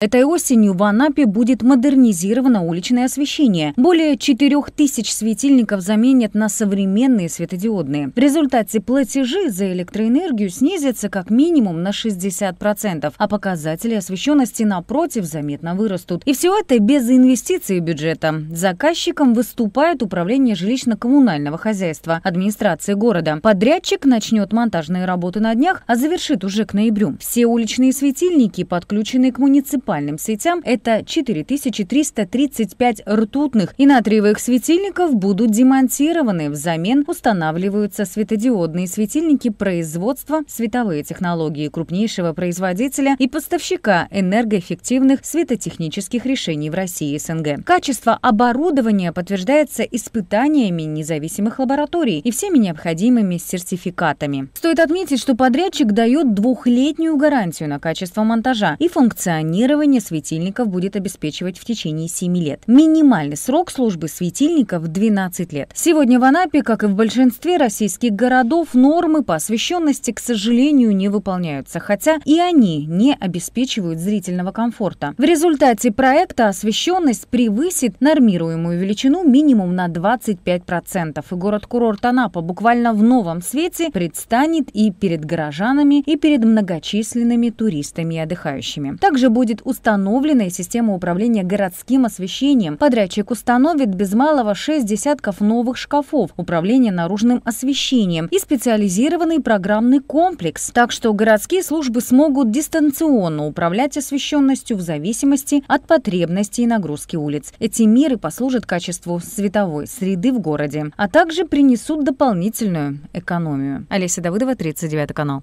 Этой осенью в Анапе будет модернизировано уличное освещение. Более 4000 светильников заменят на современные светодиодные. В результате платежи за электроэнергию снизятся как минимум на 60%, а показатели освещенности напротив заметно вырастут. И все это без инвестиций бюджета. Заказчиком выступает Управление жилищно-коммунального хозяйства, администрации города. Подрядчик начнет монтажные работы на днях, а завершит уже к ноябрю. Все уличные светильники подключены к муниципальному муниципальным сетям, это 4335 ртутных и натриевых светильников будут демонтированы. Взамен устанавливаются светодиодные светильники производства, световые технологии крупнейшего производителя и поставщика энергоэффективных светотехнических решений в России и СНГ. Качество оборудования подтверждается испытаниями независимых лабораторий и всеми необходимыми сертификатами. Стоит отметить, что подрядчик дает двухлетнюю гарантию на качество монтажа и функционирование обслуживание светильников будет обеспечивать в течение 7 лет. Минимальный срок службы светильников 12 лет. Сегодня в Анапе, как и в большинстве российских городов, нормы по освещенности, к сожалению, не выполняются, хотя и они не обеспечивают зрительного комфорта. В результате проекта освещенность превысит нормируемую величину минимум на 25%, и город-курорт Анапа буквально в новом свете предстанет и перед горожанами, и перед многочисленными туристами и отдыхающими. Также будет установленная система управления городским освещением. Подрядчик установит без малого 6 десятков новых шкафов, управления наружным освещением и специализированный программный комплекс. Так что городские службы смогут дистанционно управлять освещенностью в зависимости от потребностей и нагрузки улиц. Эти меры послужат качеству световой среды в городе, а также принесут дополнительную экономию. Олеся Давыдова, 39 канал.